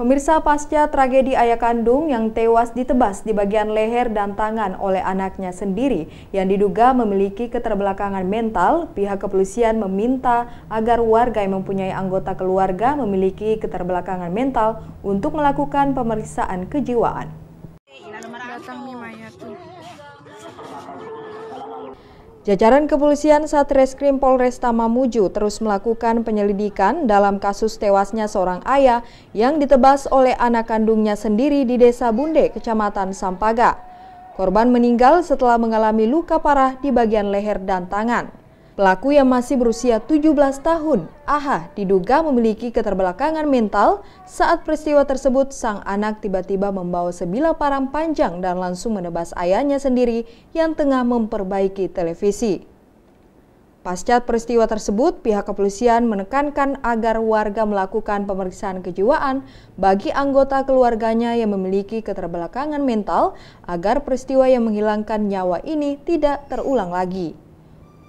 Pemirsa pasca tragedi ayah kandung yang tewas ditebas di bagian leher dan tangan oleh anaknya sendiri yang diduga memiliki keterbelakangan mental, pihak kepolisian meminta agar warga yang mempunyai anggota keluarga memiliki keterbelakangan mental untuk melakukan pemeriksaan kejiwaan. Jajaran kepolisian Satreskrim Polresta Mamuju terus melakukan penyelidikan dalam kasus tewasnya seorang ayah yang ditebas oleh anak kandungnya sendiri di Desa Bunde, Kecamatan Sampaga. Korban meninggal setelah mengalami luka parah di bagian leher dan tangan. Pelaku yang masih berusia 17 tahun, Aha, diduga memiliki keterbelakangan mental saat peristiwa tersebut sang anak tiba-tiba membawa sebilah parang panjang dan langsung menebas ayahnya sendiri yang tengah memperbaiki televisi. Pasca peristiwa tersebut, pihak kepolisian menekankan agar warga melakukan pemeriksaan kejiwaan bagi anggota keluarganya yang memiliki keterbelakangan mental agar peristiwa yang menghilangkan nyawa ini tidak terulang lagi.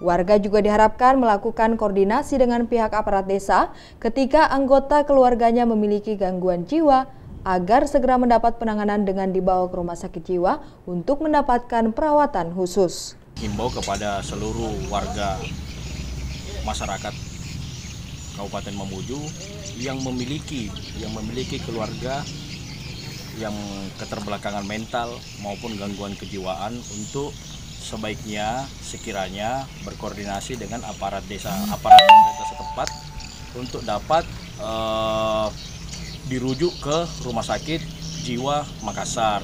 Warga juga diharapkan melakukan koordinasi dengan pihak aparat desa ketika anggota keluarganya memiliki gangguan jiwa agar segera mendapat penanganan dengan dibawa ke rumah sakit jiwa untuk mendapatkan perawatan khusus. Himbau kepada seluruh warga masyarakat Kabupaten Mamuju yang memiliki yang memiliki keluarga yang keterbelakangan mental maupun gangguan kejiwaan untuk sebaiknya sekiranya berkoordinasi dengan aparat desa aparat pemerintah setempat untuk dapat uh, dirujuk ke rumah sakit jiwa Makassar.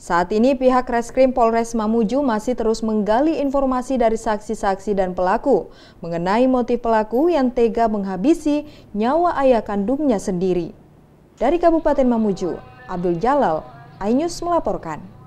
Saat ini pihak Reskrim Polres Mamuju masih terus menggali informasi dari saksi-saksi dan pelaku mengenai motif pelaku yang tega menghabisi nyawa ayah kandungnya sendiri. Dari Kabupaten Mamuju, Abdul Jalal, iNews melaporkan.